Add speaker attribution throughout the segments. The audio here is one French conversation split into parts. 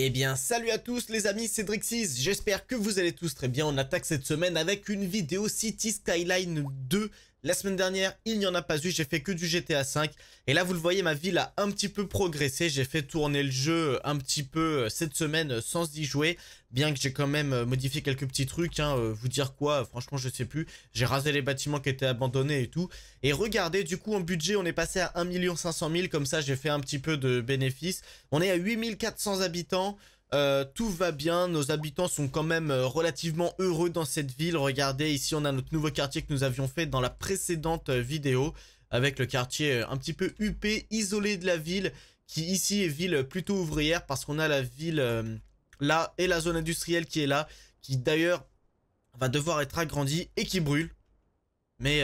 Speaker 1: Eh bien salut à tous les amis, c'est Drixis, j'espère que vous allez tous très bien. On attaque cette semaine avec une vidéo City Skyline 2 la semaine dernière, il n'y en a pas eu, j'ai fait que du GTA V Et là, vous le voyez, ma ville a un petit peu progressé. J'ai fait tourner le jeu un petit peu euh, cette semaine euh, sans y jouer. Bien que j'ai quand même euh, modifié quelques petits trucs. Hein, vous dire quoi, franchement, je sais plus. J'ai rasé les bâtiments qui étaient abandonnés et tout. Et regardez, du coup, en budget, on est passé à 1 500 000. Comme ça, j'ai fait un petit peu de bénéfices. On est à 8400 habitants. Euh, tout va bien, nos habitants sont quand même euh, relativement heureux dans cette ville. Regardez, ici on a notre nouveau quartier que nous avions fait dans la précédente euh, vidéo, avec le quartier un petit peu huppé, isolé de la ville, qui ici est ville plutôt ouvrière, parce qu'on a la ville là et la zone industrielle qui est là, qui d'ailleurs va devoir être agrandie et qui brûle. Mais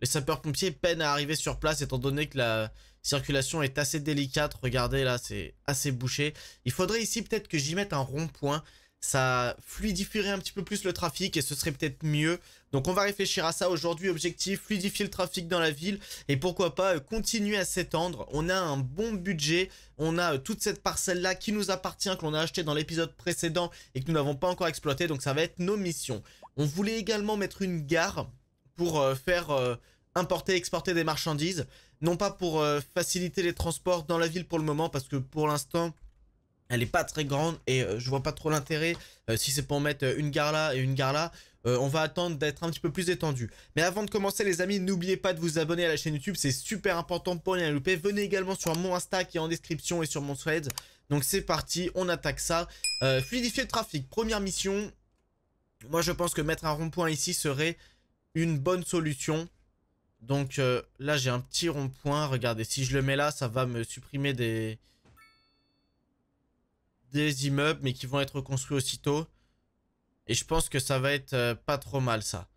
Speaker 1: les sapeurs-pompiers peinent à arriver sur place, étant donné que la Circulation est assez délicate. Regardez là, c'est assez bouché. Il faudrait ici peut-être que j'y mette un rond-point. Ça fluidifierait un petit peu plus le trafic et ce serait peut-être mieux. Donc on va réfléchir à ça aujourd'hui. Objectif, fluidifier le trafic dans la ville et pourquoi pas euh, continuer à s'étendre. On a un bon budget. On a euh, toute cette parcelle-là qui nous appartient, que l'on a acheté dans l'épisode précédent et que nous n'avons pas encore exploité. Donc ça va être nos missions. On voulait également mettre une gare pour euh, faire importer, exporter des marchandises non pas pour euh, faciliter les transports dans la ville pour le moment, parce que pour l'instant, elle n'est pas très grande et je euh, je vois pas trop l'intérêt euh, si c'est pour mettre une gare là et une gare là. on va attendre d'être un petit peu plus étendu. Mais avant de commencer les amis, n'oubliez pas de vous abonner à la chaîne YouTube, c'est super important pour rien louper. Venez également sur mon Insta qui est en description et sur mon thread. Donc c'est parti, on attaque ça. fluidifier le trafic, première mission. Moi je pense que mettre un rond-point ici serait une bonne solution. Donc euh, là, j'ai un petit rond-point. Regardez, si je le mets là, ça va me supprimer des... des immeubles, mais qui vont être construits aussitôt. Et je pense que ça va être euh, pas trop mal, ça.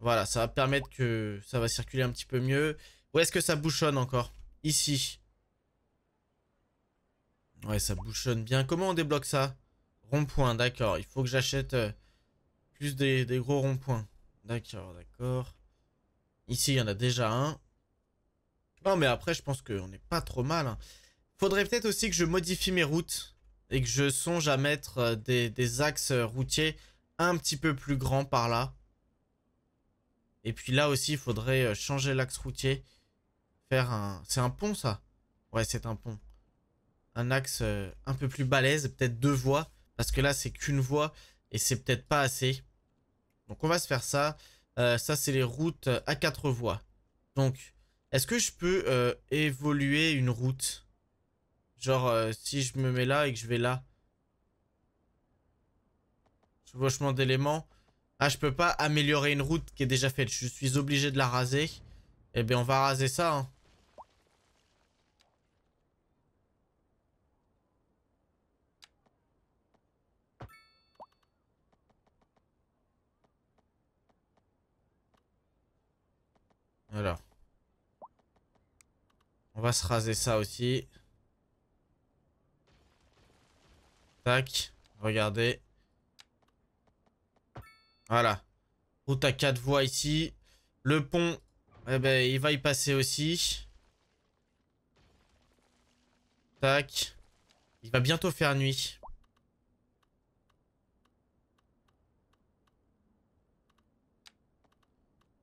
Speaker 1: Voilà, ça va permettre que ça va circuler un petit peu mieux. Où est-ce que ça bouchonne encore Ici. Ouais, ça bouchonne bien. Comment on débloque ça Rond-point, d'accord. Il faut que j'achète euh, plus des, des gros ronds-points. D'accord, d'accord. Ici, il y en a déjà un. Non, mais après, je pense qu'on n'est pas trop mal. Hein. Faudrait peut-être aussi que je modifie mes routes et que je songe à mettre euh, des, axes euh, routiers un petit peu plus grands par là. Et puis là aussi, il faudrait euh, changer l'axe routier. Faire un... C'est un pont, ça Ouais, c'est un pont. Un axe un peu plus balèze, peut-être deux voies. Parce que là, c'est qu'une voie et c'est peut-être pas assez. Donc on va se faire ça. Euh, ça, c'est les routes euh, à quatre voies. Donc, est-ce que je peux euh, évoluer une route Genre, si je me mets là et que je vais là. Chevauchement d'éléments. Ah, je peux pas améliorer une route qui est déjà faite. Je suis obligé de la raser. Eh bien, on va raser ça. Hein. Alors. On va se raser ça aussi. Tac. Regardez. Voilà. Route à quatre voies ici. Le pont, eh ben, il va y passer aussi. Tac. Il va bientôt faire nuit.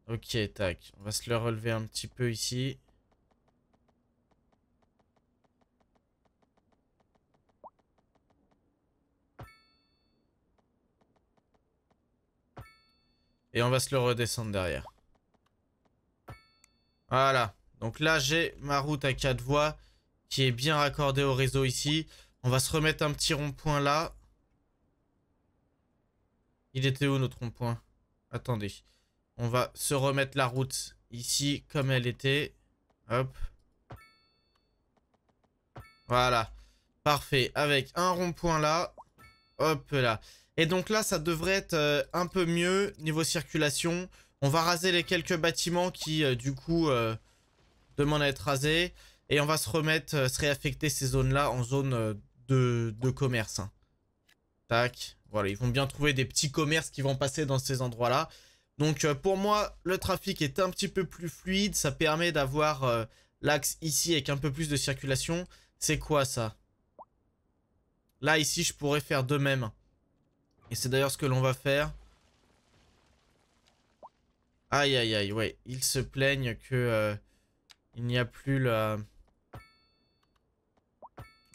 Speaker 1: Ok, tac. On va se le relever un petit peu ici. Et on va se le redescendre derrière. Voilà. Donc là, j'ai ma route à quatre voies qui est bien raccordée au réseau ici. On va se remettre un petit rond-point là. Il était où notre rond-point Attendez. On va se remettre la route ici comme elle était. Hop. Voilà. Parfait. Avec un rond-point là. Hop là. Et donc là, ça devrait être euh, un peu mieux niveau circulation. On va raser les quelques bâtiments qui, euh, du coup, euh, demandent à être rasés. Et on va se remettre, se réaffecter ces zones-là en zone de, de, commerce. Hein. Tac. Voilà, ils vont bien trouver des petits commerces qui vont passer dans ces endroits-là. Donc euh, pour moi, le trafic est un petit peu plus fluide. Ça permet d'avoir euh, l'axe ici avec un peu plus de circulation. C'est quoi ça Là, ici, je pourrais faire de même. Et c'est d'ailleurs ce que l'on va faire. Aïe, aïe, aïe, ouais. Ils se plaignent que... Euh, il n'y a plus le...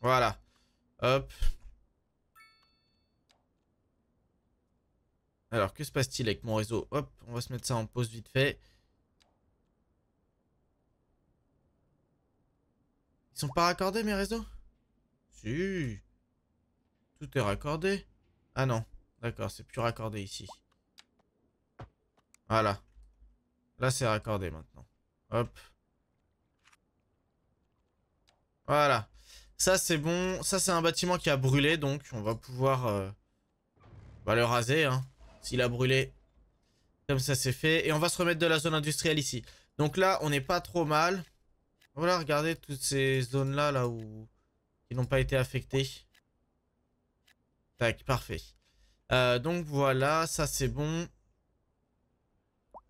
Speaker 1: Voilà. Hop. Alors, que se passe-t-il avec mon réseau Hop, on va se mettre ça en pause vite fait. Ils sont pas raccordés, mes réseaux Si. Tout est raccordé. Ah non. D'accord, c'est plus raccordé ici. Voilà. Là, c'est raccordé maintenant. Hop. Voilà. Ça, c'est bon. Ça, c'est un bâtiment qui a brûlé, donc on va pouvoir On euh, bah, le raser, hein. S'il a brûlé, comme ça c'est fait. Et on va se remettre de la zone industrielle ici. Donc là, on n'est pas trop mal. Voilà, regardez toutes ces zones-là, là où... Qui n'ont pas été affectées. Tac, parfait. Euh, donc voilà, ça c'est bon.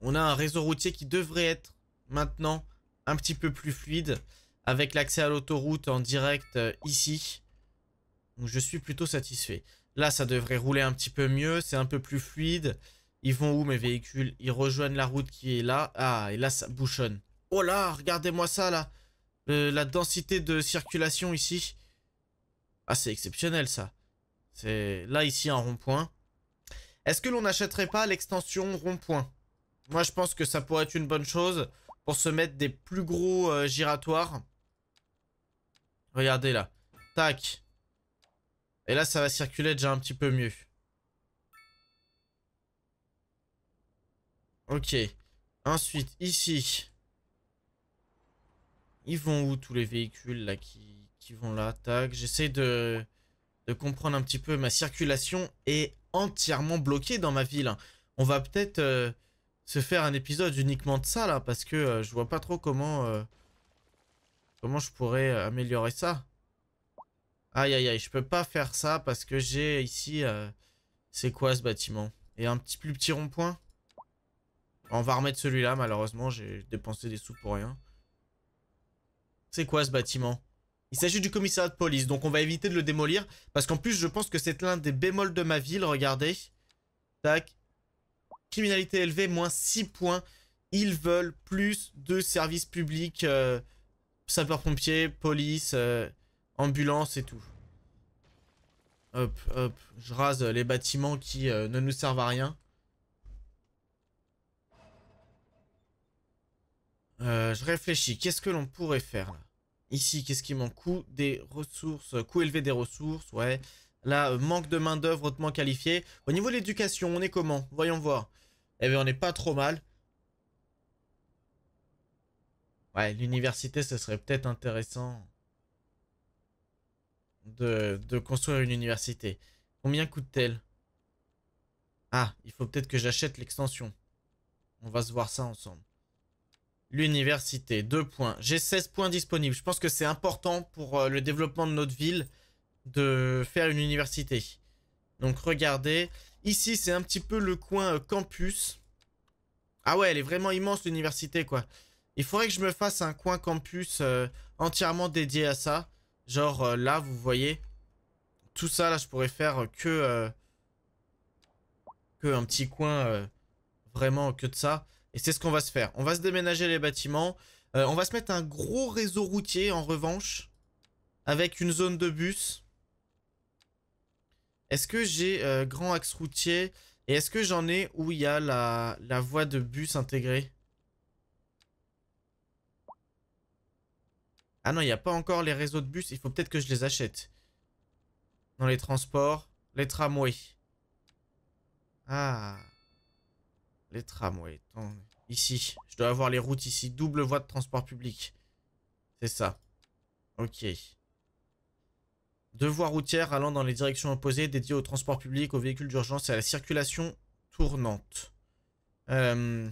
Speaker 1: On a un réseau routier qui devrait être maintenant un petit peu plus fluide. Avec l'accès à l'autoroute en direct euh, ici. Donc je suis plutôt satisfait. Là, ça devrait rouler un petit peu mieux, c'est un peu plus fluide. Ils vont où mes véhicules Ils rejoignent la route qui est là. Ah, et là, ça bouchonne. Oh là, regardez-moi ça là. Euh, la densité de circulation ici. Ah, c'est exceptionnel ça. C'est là ici un rond-point. Est-ce que l'on n'achèterait pas l'extension rond-point Moi, je pense que ça pourrait être une bonne chose pour se mettre des plus gros euh, giratoires. Regardez là. Tac. Et là, ça va circuler déjà un petit peu mieux. Ok. Ensuite, ici. Ils vont où tous les véhicules là qui, vont là J'essaie de, comprendre un petit peu. Ma circulation est entièrement bloquée dans ma ville. Hein. On va peut-être euh, se faire un épisode uniquement de ça là. Parce que je euh, je vois pas trop comment... Euh, comment je pourrais améliorer ça. Aïe, aïe, aïe, je peux pas faire ça parce que j'ai ici... Euh, c'est quoi ce bâtiment Et un petit plus petit rond-point On va remettre celui-là, malheureusement, j'ai dépensé des sous pour rien. C'est quoi ce bâtiment Il s'agit du commissariat de police, donc on va éviter de le démolir. Parce qu'en plus, je pense que c'est l'un des bémols de ma ville, regardez. Tac. Criminalité élevée, moins 6 points. Ils veulent plus de services publics, euh, sapeurs-pompiers, police... Euh, ambulance et tout. Hop, hop. Je rase les bâtiments qui euh, ne nous servent à rien. Euh, je réfléchis. Qu'est-ce que l'on pourrait faire Ici, qu'est-ce qui manque Coût des ressources. Euh, coût élevé des ressources, ouais. Là, manque de main-d'œuvre hautement qualifiée. Au niveau de l'éducation, on est comment Voyons voir. Eh bien, on n'est pas trop mal. Ouais, l'université, ce serait peut-être intéressant de, construire une université. Combien coûte-t-elle Ah, il faut peut-être que j'achète l'extension. On va se voir ça ensemble. L'université, deux points. J'ai 16 points disponibles. Je pense que c'est important pour euh, le développement de notre ville de faire une université. Donc regardez. Ici, c'est un petit peu le coin euh, campus. Ah ouais, elle est vraiment immense l'université quoi. Il faudrait que je me fasse un coin campus euh, entièrement dédié à ça. Genre euh, là, vous voyez, tout ça là, je pourrais faire que, euh, que un petit coin euh, vraiment que de ça. Et c'est ce qu'on va se faire. On va se déménager les bâtiments. on va se mettre un gros réseau routier en revanche. Avec une zone de bus. Est-ce que j'ai grand axe routier Et est-ce que j'en ai où il y a la, la voie de bus intégrée Ah non, il n'y a pas encore les réseaux de bus. Il faut peut-être que je les achète. Dans les transports, les tramways. Ah. Les tramways. Ici. Je dois avoir les routes ici. Double voie de transport public. C'est ça. Ok. Deux voies routières allant dans les directions opposées dédiées au transport public, aux véhicules d'urgence et à la circulation tournante. Euh,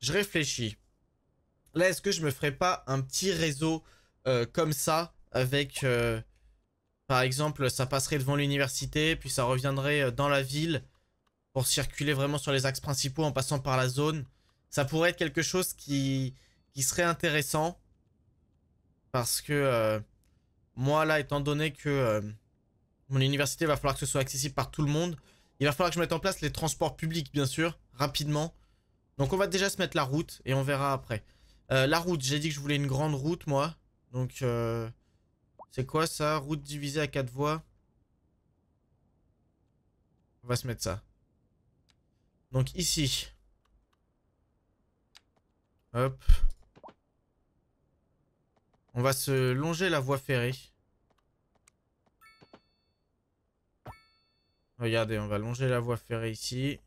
Speaker 1: je réfléchis. Là, est-ce que je me ferais pas un petit réseau euh, comme ça avec, euh, par exemple, ça passerait devant l'université, puis ça reviendrait euh, dans la ville pour circuler vraiment sur les axes principaux en passant par la zone. Ça pourrait être quelque chose qui, qui serait intéressant parce que moi, là, étant donné que mon université va falloir que ce soit accessible par tout le monde, il va falloir que je mette en place les transports publics, bien sûr, rapidement. Donc on va déjà se mettre la route et on verra après. Euh, la route, j'ai dit que je voulais une grande route, moi. Donc, euh, c'est quoi ça Route divisée à quatre voies. On va se mettre ça. Donc, ici. Hop. On va se longer la voie ferrée. Regardez, on va longer la voie ferrée ici.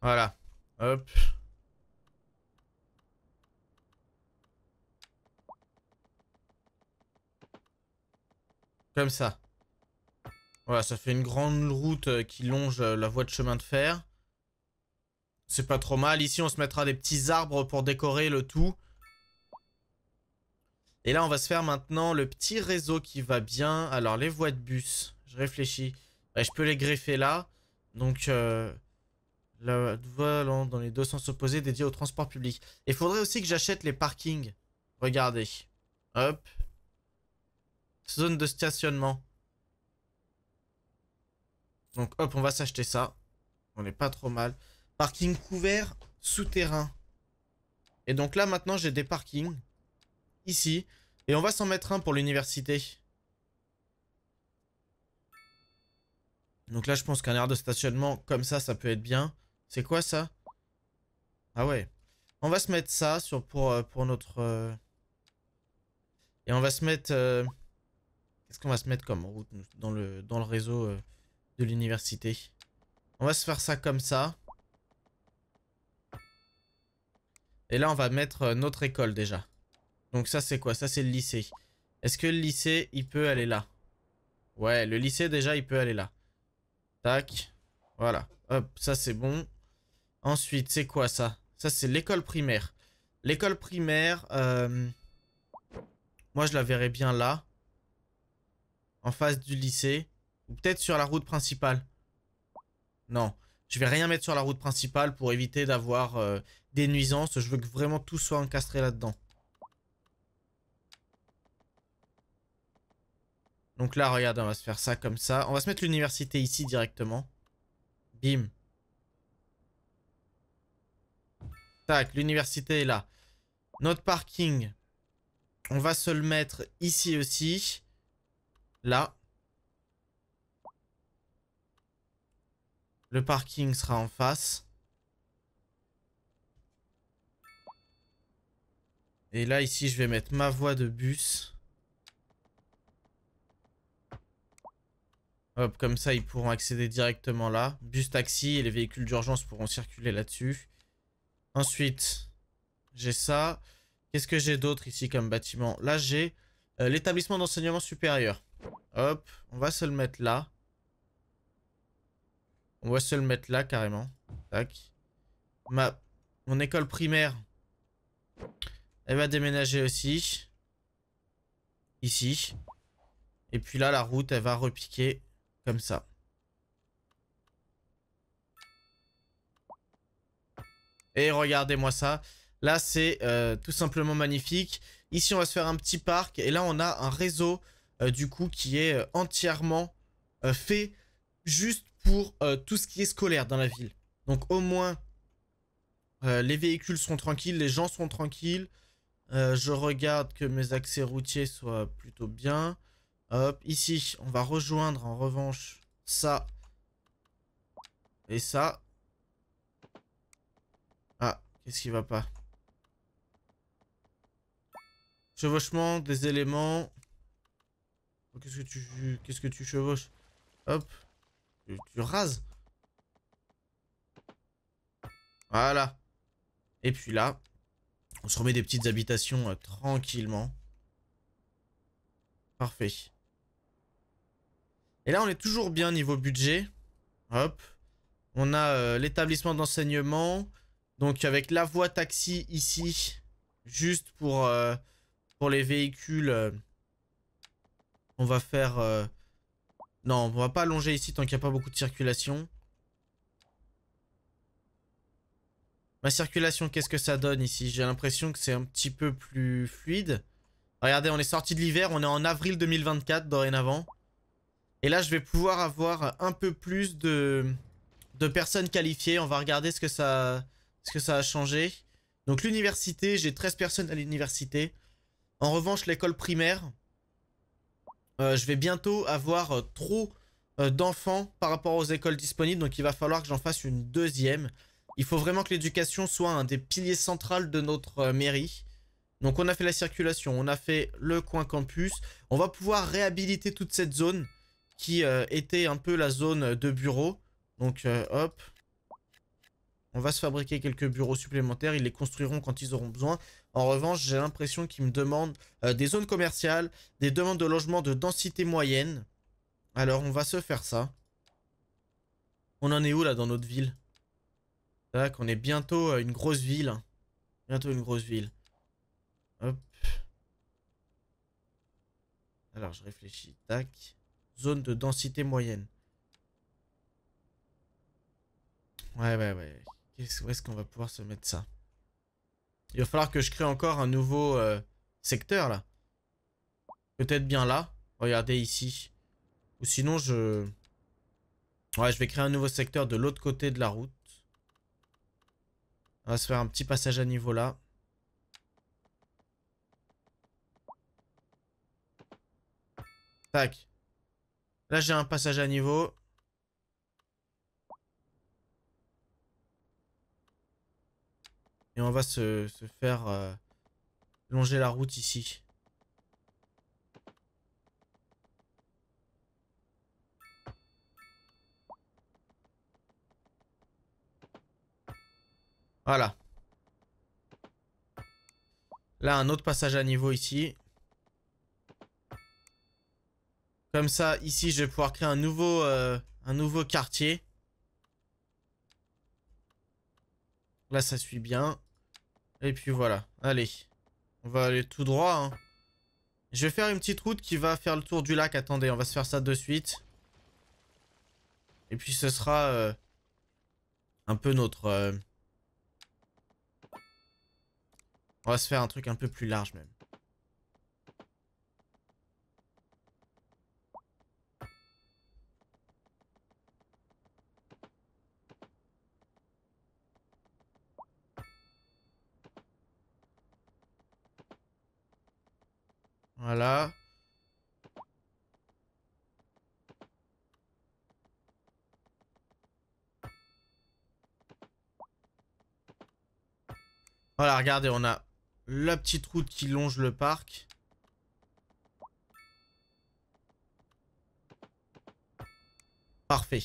Speaker 1: Voilà. Hop. Comme ça. Voilà, ça fait une grande route euh, qui longe euh, la voie de chemin de fer. C'est pas trop mal. Ici, on se mettra des petits arbres pour décorer le tout. Et là, on va se faire maintenant le petit réseau qui va bien. Alors, les voies de bus. Je réfléchis. je peux les greffer là. Donc, euh, le volant dans les deux sens opposés dédié au transport public. Il faudrait aussi que j'achète les parkings. Regardez. Hop. Zone de stationnement. Donc hop, on va s'acheter ça. On n'est pas trop mal. Parking couvert, souterrain. Et donc là, maintenant, j'ai des parkings. Ici. Et on va s'en mettre un pour l'université. Donc là, je pense qu'un air de stationnement comme ça, ça peut être bien. C'est quoi ça Ah ouais. On va se mettre ça sur pour, euh, pour notre... Euh, et on va se mettre... Euh, qu'est-ce qu'on va se mettre comme route dans le, dans le réseau de l'université On va se faire ça comme ça. Et là, on va mettre notre école déjà. Donc ça, c'est quoi Ça, c'est le lycée. Est-ce que le lycée, il peut aller là Ouais, le lycée, déjà, il peut aller là. Tac. Voilà. Hop, ça, c'est bon. Ensuite, c'est quoi ça Ça, c'est l'école primaire. L'école primaire, euh, moi, je la verrais bien là. En face du lycée. Ou peut-être sur la route principale. Non. Je vais rien mettre sur la route principale pour éviter d'avoir euh, des nuisances. Je veux que vraiment tout soit encastré là-dedans. Donc là, regarde, on va se faire ça comme ça. On va se mettre l'université ici directement. Bim. Tac, l'université est là. Notre parking. On va se le mettre ici aussi. Là. Le parking sera en face. Et là, ici, je vais mettre ma voie de bus. Hop, comme ça, ils pourront accéder directement là. Bus, taxi et les véhicules d'urgence pourront circuler là-dessus. Ensuite, j'ai ça. Qu'est-ce que j'ai d'autre ici comme bâtiment Là, j'ai euh, l'établissement d'enseignement supérieur. Hop, on va se le mettre là. On va se le mettre là, carrément. Tac. Ma... Mon école primaire, elle va déménager aussi. Ici. Et puis là, la route, elle va repiquer comme ça. Et regardez-moi ça. Là, c'est euh, tout simplement magnifique. Ici, on va se faire un petit parc. Et là, on a un réseau, euh, du coup, qui est euh, entièrement fait juste pour tout ce qui est scolaire dans la ville. Donc, au moins, les véhicules sont tranquilles, les gens sont tranquilles. je regarde que mes accès routiers soient plutôt bien. Hop, ici, on va rejoindre en revanche ça et ça. Qu'est-ce qui va pas Chevauchement des éléments. Qu'est-ce que tu qu'est-ce que tu chevauches Hop. Tu, rases. Voilà. Et puis là, on se remet des petites habitations euh, tranquillement. Parfait. Et là, on est toujours bien niveau budget. Hop. On a euh, l'établissement d'enseignement. Donc avec la voie taxi ici, juste pour, euh, pour les véhicules, euh, on va faire... Euh, non, on va pas allonger ici tant qu'il n'y a pas beaucoup de circulation. Ma circulation, qu'est-ce que ça donne ici J'ai l'impression que c'est un petit peu plus fluide. Regardez, on est sorti de l'hiver, on est en avril 2024 dorénavant. Et là, je vais pouvoir avoir un peu plus de, de personnes qualifiées. On va regarder ce que ça, est-ce que ça a changé Donc l'université, j'ai 13 personnes à l'université. En revanche, l'école primaire, euh, je vais bientôt avoir euh, trop euh, d'enfants par rapport aux écoles disponibles, donc il va falloir que j'en fasse une deuxième. Il faut vraiment que l'éducation soit un des piliers centraux de notre mairie. Donc on a fait la circulation, on a fait le coin campus. On va pouvoir réhabiliter toute cette zone qui était un peu la zone de bureau. Donc hop, on va se fabriquer quelques bureaux supplémentaires, ils les construiront quand ils auront besoin. En revanche, j'ai l'impression qu'ils me demandent euh, des zones commerciales, des demandes de logements de densité moyenne. Alors, on va se faire ça. On en est où, là, dans notre ville Tac, on est bientôt euh, une grosse ville. Hein. Bientôt une grosse ville. Hop. Alors, je réfléchis. Tac. Zone de densité moyenne. Ouais, ouais, ouais où est-ce qu'on va pouvoir se mettre ça Il va falloir que je crée encore un nouveau euh, secteur là. Peut-être bien là. Regardez ici. Ou sinon je... Ouais, je vais créer un nouveau secteur de l'autre côté de la route. On va se faire un petit passage à niveau là. Tac. Là, j'ai un passage à niveau. on va se, se faire euh, longer la route ici. Voilà. Là, un autre passage à niveau ici. Comme ça, ici, je vais pouvoir créer un nouveau, euh, un nouveau quartier. Là, ça suit bien. Et puis voilà, allez. On va aller tout droit. Hein. Je vais faire une petite route qui va faire le tour du lac. Attendez, on va se faire ça de suite. Et puis ce sera euh, un peu notre... Euh, on va se faire un truc un peu plus large même. Voilà. Voilà, regardez, on a la petite route qui longe le parc. Parfait.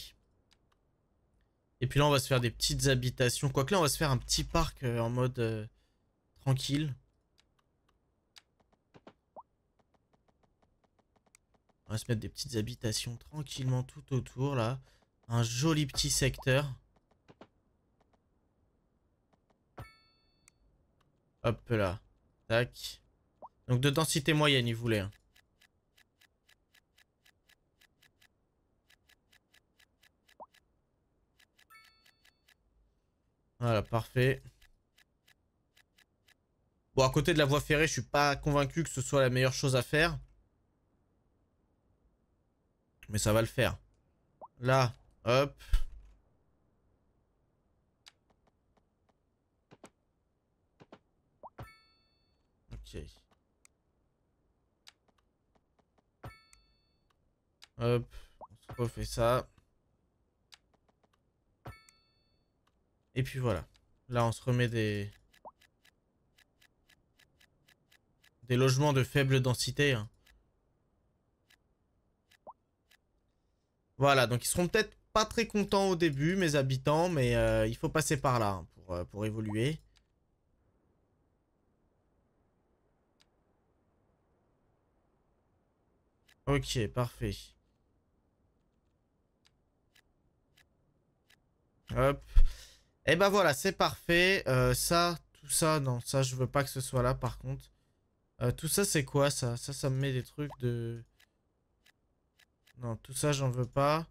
Speaker 1: Et puis là, on va se faire des petites habitations. Quoique là, on va se faire un petit parc euh, en mode euh, tranquille. On va se mettre des petites habitations tranquillement tout autour là. Un joli petit secteur. Hop là. Tac. Donc de densité moyenne, il voulait. Hein. Voilà, parfait. Bon, à côté de la voie ferrée, je suis pas convaincu que ce soit la meilleure chose à faire. Mais ça va le faire. Là, hop. Ok. Hop, on se refait ça. Et puis voilà. Là, on se remet des... Des logements de faible densité. Hein. Voilà, donc ils seront peut-être pas très contents au début, mes habitants, mais euh, il faut passer par là hein, pour, euh, pour évoluer. Ok, parfait. Hop. Et eh ben voilà, c'est parfait. Euh, ça, tout ça, non, ça je veux pas que ce soit là par contre. tout ça c'est quoi ça Ça, ça me met des trucs de... Non, tout ça, j'en veux pas.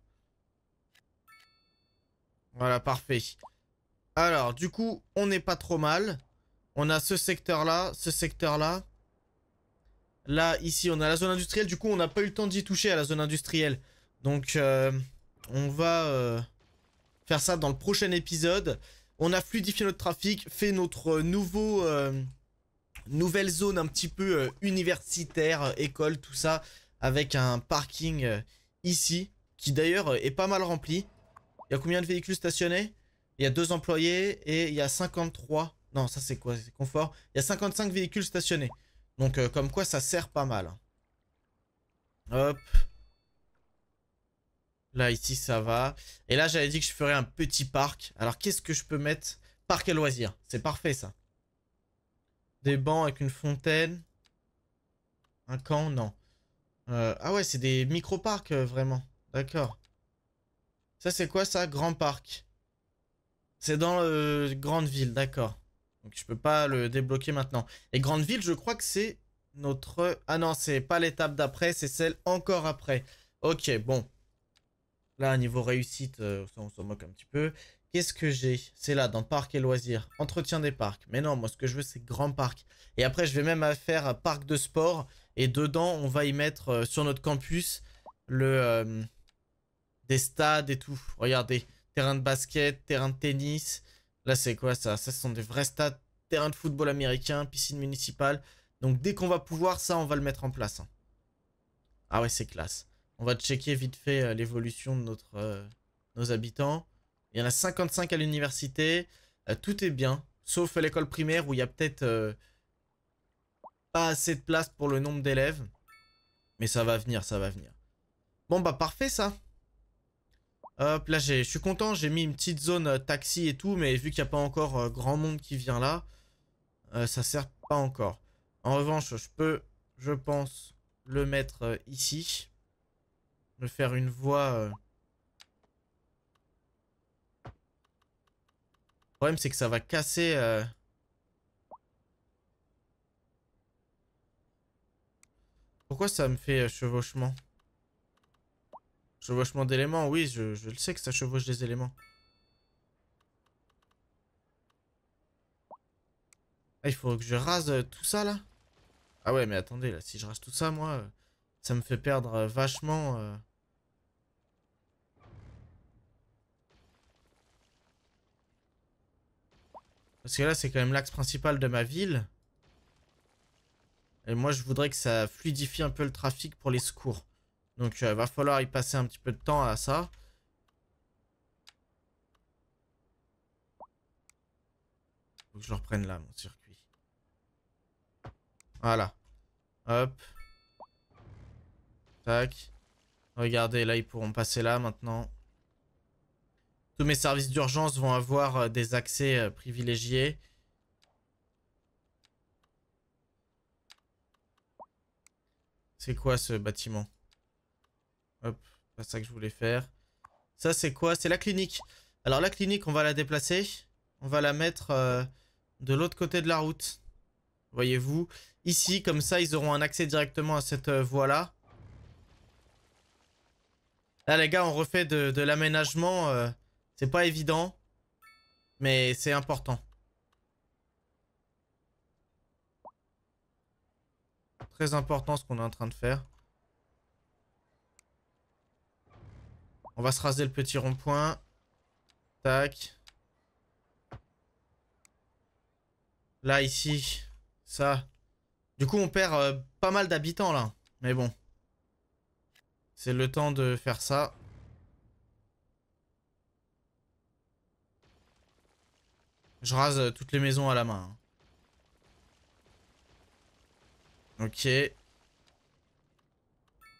Speaker 1: Voilà, parfait. Alors, du coup, on n'est pas trop mal. On a ce secteur-là, ce secteur-là. Là, ici, on a la zone industrielle. Du coup, on n'a pas eu le temps d'y toucher à la zone industrielle. Donc, euh, on va euh, faire ça dans le prochain épisode. On a fluidifié notre trafic, fait notre euh, nouveau... nouvelle zone un petit peu universitaire, école, tout ça, avec un parking ici, qui d'ailleurs est pas mal rempli. Il y a combien de véhicules stationnés Il y a deux employés et il y a 53... Non, ça c'est quoi C'est confort. Il y a 55 véhicules stationnés. Donc euh, comme quoi ça sert pas mal. Hop. Là ici ça va. Et là j'avais dit que je ferais un petit parc. Alors qu'est-ce que je peux mettre Parc à loisirs. C'est parfait ça. Des bancs avec une fontaine. Un camp, non. Euh, ah ouais, c'est des micro-parcs, euh, vraiment. D'accord. Ça, c'est quoi, ça Grand parc. C'est dans le Grande Ville, d'accord. Donc, je peux pas le débloquer maintenant. Et Grande Ville, je crois que c'est notre... Ah non, c'est pas l'étape d'après, c'est celle encore après. Ok, bon. Là, niveau réussite, euh, on s'en moque un petit peu. Qu'est-ce que j'ai C'est là, dans Parc et Loisirs. Entretien des parcs. Mais non, moi, ce que je veux, c'est Grand Parc. Et après, je vais même faire parc de sport. Et dedans, on va y mettre euh, sur notre campus le euh, des stades et tout. Regardez, terrain de basket, terrain de tennis. Là, c'est quoi ça Ça, ce sont des vrais stades. Terrain de football américain, piscine municipale. Donc, dès qu'on va pouvoir, ça, on va le mettre en place. Hein. Ah ouais, c'est classe. On va checker vite fait euh, l'évolution de notre, nos habitants. Il y en a 55 à l'université. tout est bien, sauf l'école primaire où il y a peut-être pas assez de place pour le nombre d'élèves. Mais ça va venir, ça va venir. Bon bah parfait ça. Hop là je suis content, j'ai mis une petite zone euh, taxi et tout, mais vu qu'il n'y a pas encore euh, grand monde qui vient là, euh, ça sert pas encore. En revanche, je peux, je pense, le mettre ici. Me faire une voie... Le problème c'est que ça va casser... Pourquoi ça me fait euh, chevauchement Chevauchement d'éléments, oui, je, le sais que ça chevauche des éléments. Ah, il faut que je rase euh, tout ça, là Ah ouais, mais attendez, là, si je rase tout ça, moi, euh, ça me fait perdre vachement... Parce que là, c'est quand même l'axe principal de ma ville. Et moi, je voudrais que ça fluidifie un peu le trafic pour les secours. Donc, il euh, va falloir y passer un petit peu de temps à ça. Faut que je le reprenne là, mon circuit. Voilà. Hop. Tac. Regardez, là, ils pourront passer là maintenant. Tous mes services d'urgence vont avoir euh, des accès euh, privilégiés. C'est quoi ce bâtiment Hop, pas ça que je voulais faire. Ça, c'est quoi C'est la clinique. Alors, la clinique, on va la déplacer. On va la mettre euh, de l'autre côté de la route. Voyez-vous Ici, comme ça, ils auront un accès directement à cette euh, voie-là. Là, les gars, on refait de, l'aménagement. Euh, c'est pas évident, mais c'est important. très important ce qu'on est en train de faire. On va se raser le petit rond-point. Tac. Là, ici. Ça. Du coup, on perd euh, pas mal d'habitants, là. Mais bon. C'est le temps de faire ça. Je rase toutes les maisons à la main. Hein. Ok.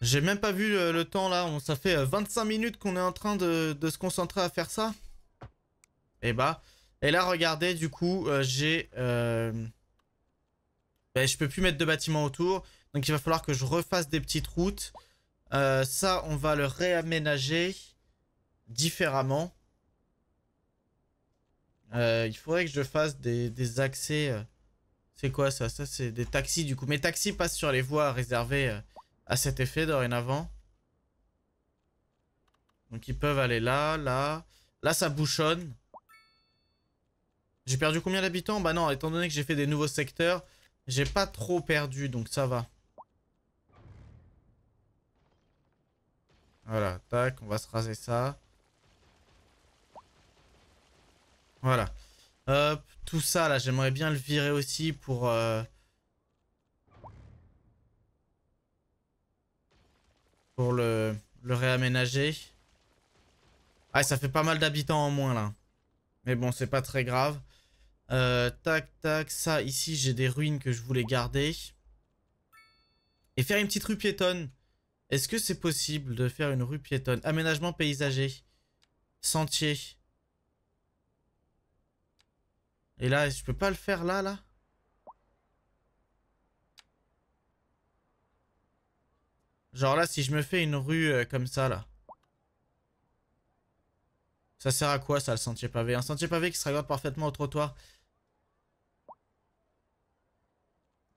Speaker 1: J'ai même pas vu euh, le, temps là. ça fait 25 euh, minutes qu'on est en train de, se concentrer à faire ça. Et eh bah. Et là, regardez, du coup, euh, j'ai... Bah, je peux plus mettre de bâtiments autour. Donc, il va falloir que je refasse des petites routes. ça, on va le réaménager différemment. il faudrait que je fasse des accès c'est quoi ça Ça, c'est des taxis du coup. Mes taxis passent sur les voies réservées euh, à cet effet dorénavant. Donc ils peuvent aller là, là. Là, ça bouchonne. J'ai perdu combien d'habitants Bah non, étant donné que j'ai fait des nouveaux secteurs, j'ai pas trop perdu, donc ça va. Voilà, tac, on va se raser ça. Voilà. Hop, tout ça là, j'aimerais bien le virer aussi pour... Euh, pour le, réaménager. Ah, ça fait pas mal d'habitants en moins là. Mais bon, c'est pas très grave. Euh, tac, tac, ça, ici j'ai des ruines que je voulais garder. Et faire une petite rue piétonne. Est-ce que c'est possible de faire une rue piétonne Aménagement paysager. Sentier. Et là, je peux pas le faire là, là Genre là, si je me fais une rue euh, comme ça, là. Ça sert à quoi, ça, le sentier pavé Un sentier pavé qui se regarde parfaitement au trottoir.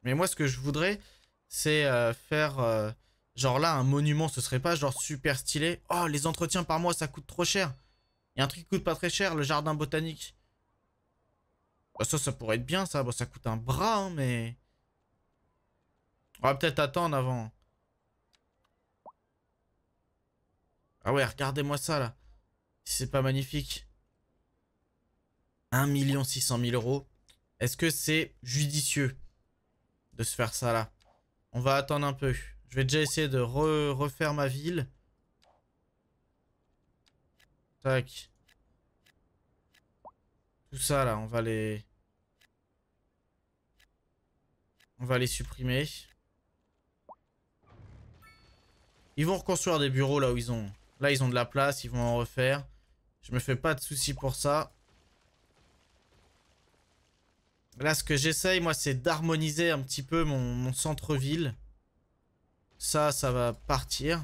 Speaker 1: Mais moi, ce que je voudrais, c'est euh, faire... Euh, genre là, un monument, ce serait pas genre super stylé. Oh, les entretiens par mois, ça coûte trop cher. Il y a un truc qui coûte pas très cher, le jardin botanique. Bah, ça, ça pourrait être bien, ça. Bon, bah, ça coûte un bras, hein, mais... On va peut-être attendre avant. Ah ouais, regardez-moi ça, là. C'est pas magnifique. 1 600 000 euros. Est-ce que c'est judicieux de se faire ça, là On va attendre un peu. Je vais déjà essayer de refaire ma ville. Tac ça là, on va les... On va les supprimer. Ils vont reconstruire des bureaux là où ils ont... Là ils ont de la place, ils vont en refaire. Je me fais pas de soucis pour ça. Là ce que j'essaye moi c'est d'harmoniser un petit peu mon, centre-ville. Ça, ça va partir.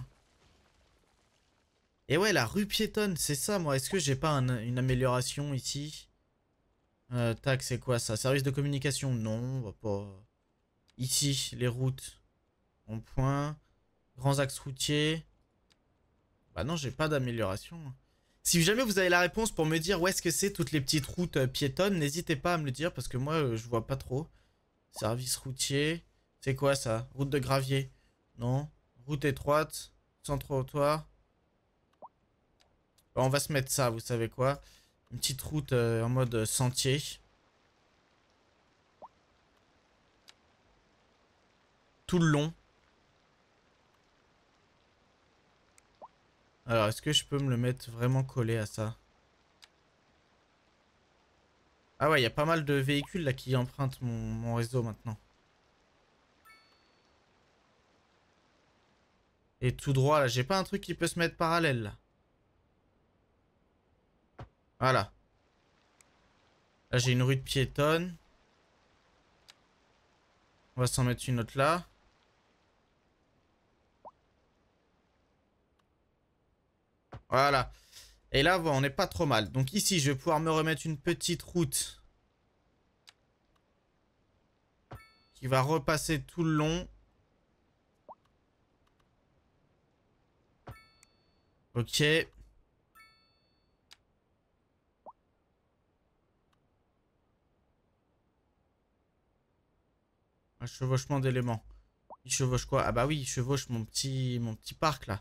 Speaker 1: Et ouais, la rue piétonne, c'est ça, moi. Est-ce que j'ai pas une amélioration ici euh, tac, c'est quoi ça Service de communication Non, on va pas... Ici, les routes. En point. Grands axes routiers. Bah non, j'ai pas d'amélioration. Hein. Si jamais vous avez la réponse pour me dire où est-ce que c'est toutes les petites routes euh, piétonnes, n'hésitez pas à me le dire parce que moi, euh, je vois pas trop. Service routier. C'est quoi ça Route de gravier. Non. Route étroite. Sans trottoir. Bah, on va se mettre ça, vous savez quoi une petite route euh, en mode euh, sentier. Tout le long. Alors, est-ce que je peux me le mettre vraiment collé à ça Ah ouais, il y a pas mal de véhicules là qui empruntent mon, mon réseau maintenant. Et tout droit là, j'ai pas un truc qui peut se mettre parallèle voilà. Là, j'ai une rue de piétonne. On va s'en mettre une autre là. Voilà. Et là, on n'est pas trop mal. Donc ici, je vais pouvoir me remettre une petite route. Qui va repasser tout le long. Ok. Un ah, chevauchement d'éléments. Il chevauche quoi Ah bah oui, il chevauche mon petit, mon petit parc là.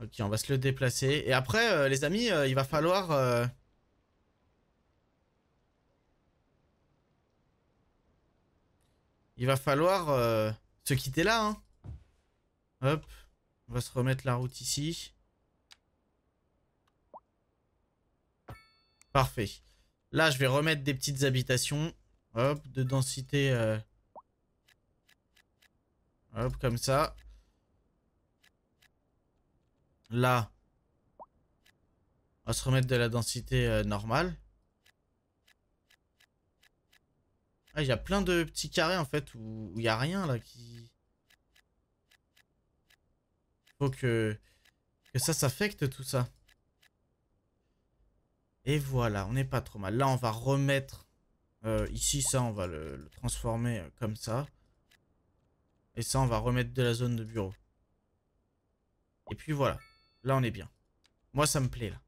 Speaker 1: Ok, on va se le déplacer. Et après, euh, les amis, euh, il va falloir... Euh, il va falloir se quitter là. Hein. Hop, on va se remettre la route ici. Parfait. Là, je vais remettre des petites habitations. Hop, de densité Hop, comme ça. Là. On va se remettre de la densité euh, normale. Ah, il y a plein de petits carrés en fait où il n'y a rien là qui... Faut que, ça s'affecte tout ça. Et voilà, on n'est pas trop mal. Là, on va remettre euh, ici ça, on va le transformer euh, comme ça. Et ça, on va remettre de la zone de bureau. Et puis voilà. Là, on est bien. Moi, ça me plaît, là.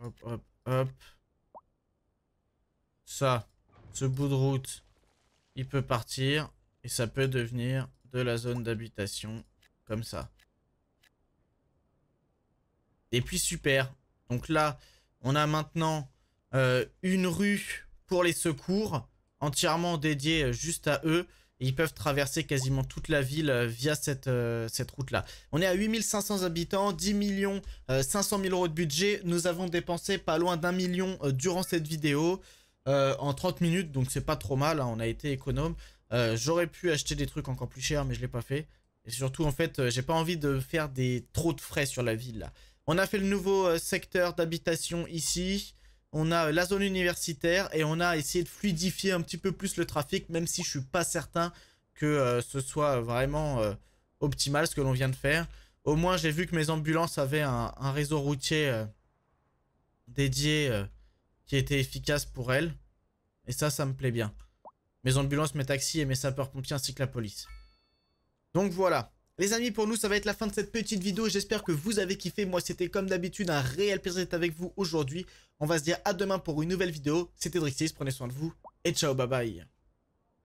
Speaker 1: Hop, hop, hop. Ça, ce bout de route, il peut partir. Et ça peut devenir de la zone d'habitation, comme ça. Et puis, super. Donc là, on a maintenant euh, une rue pour les secours entièrement dédié euh, juste à eux. ils peuvent traverser quasiment toute la ville euh, via cette, euh, cette route-là. On est à 8500 habitants, 10 500 000 euros de budget. Nous avons dépensé pas loin d'un million durant cette vidéo en 30 minutes, donc c'est pas trop mal, hein. on a été économe. J'aurais pu acheter des trucs encore plus chers, mais je l'ai pas fait. Et surtout, en fait, j'ai pas envie de faire des trop de frais sur la ville. Là. On a fait le nouveau secteur d'habitation ici on a la zone universitaire et on a essayé de fluidifier un petit peu plus le trafic, même si je suis pas certain que euh, ce soit vraiment euh, optimal ce que l'on vient de faire. Au moins, j'ai vu que mes ambulances avaient un, réseau routier euh, dédié qui était efficace pour elles. Et ça, ça me plaît bien. Mes ambulances, mes taxis et mes sapeurs-pompiers ainsi que la police. Donc voilà. Les amis, pour nous, ça va être la fin de cette petite vidéo. J'espère que vous avez kiffé. Moi, c'était comme d'habitude un réel plaisir d'être avec vous aujourd'hui. On va se dire à demain pour une nouvelle vidéo. C'était Drixis, prenez soin de vous et ciao, bye bye.